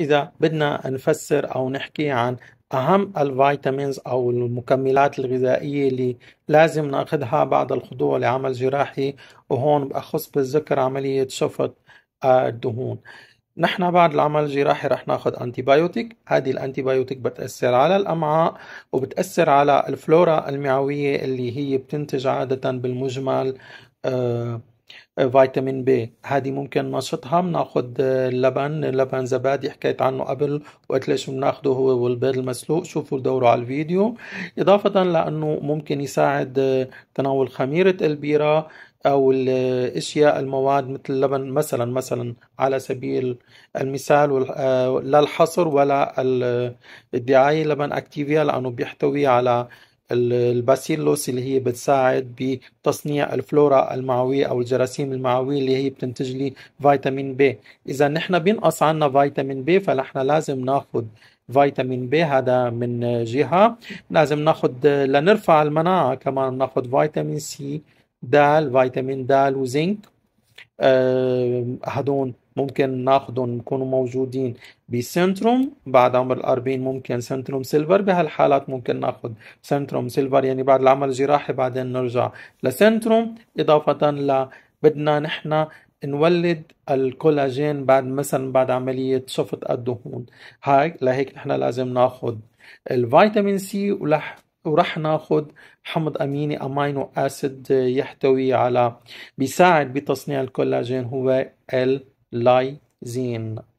إذا بدنا نفسر أو نحكي عن أهم الفيتامينز أو المكملات الغذائية اللي لازم ناخذها بعد الخضوع لعمل جراحي وهون بأخص بالذكر عملية شفط آه، الدهون نحن بعد العمل الجراحي رح ناخذ انتي بايوتيك هذه الانتي بايوتيك بتاثر على الامعاء وبتاثر على الفلورا المعويه اللي هي بتنتج عاده بالمجمل آه فيتامين بي هذه ممكن نشطها بناخذ اللبن آه، لبن زبادي حكيت عنه قبل وقت ليش بناخده هو والبيض المسلوق شوفوا دوره على الفيديو إضافة لأنه ممكن يساعد آه، تناول خميرة البيرة أو الأشياء المواد مثل اللبن مثلا مثلا على سبيل المثال آه، لا الحصر ولا الدعاية لبن أكتيفيا لأنه بيحتوي على الباسيلوس اللي هي بتساعد بتصنيع الفلورا المعوية أو الجراثيم المعوية اللي هي بتنتج لي فيتامين بي إذا نحن بينقص عنا فيتامين بي فنحن لازم ناخد فيتامين بي هذا من جهة لازم ناخد لنرفع المناعة كمان ناخد فيتامين سي دال فيتامين دال وزنك هدون ممكن ناخذهم يكونوا موجودين بسنتروم بعد عمر ال 40 ممكن سنتروم سيلفر بهالحالات ممكن ناخذ سنتروم سيلفر يعني بعد العمل الجراحي بعدين نرجع لسنتروم إضافة ل بدنا نحن نولد الكولاجين بعد مثلا بعد عملية شفط الدهون هاي لهيك نحن لازم ناخذ الفيتامين سي ولح وراح ناخذ حمض اميني امينو اسيد يحتوي على بيساعد بتصنيع الكولاجين هو اللايزين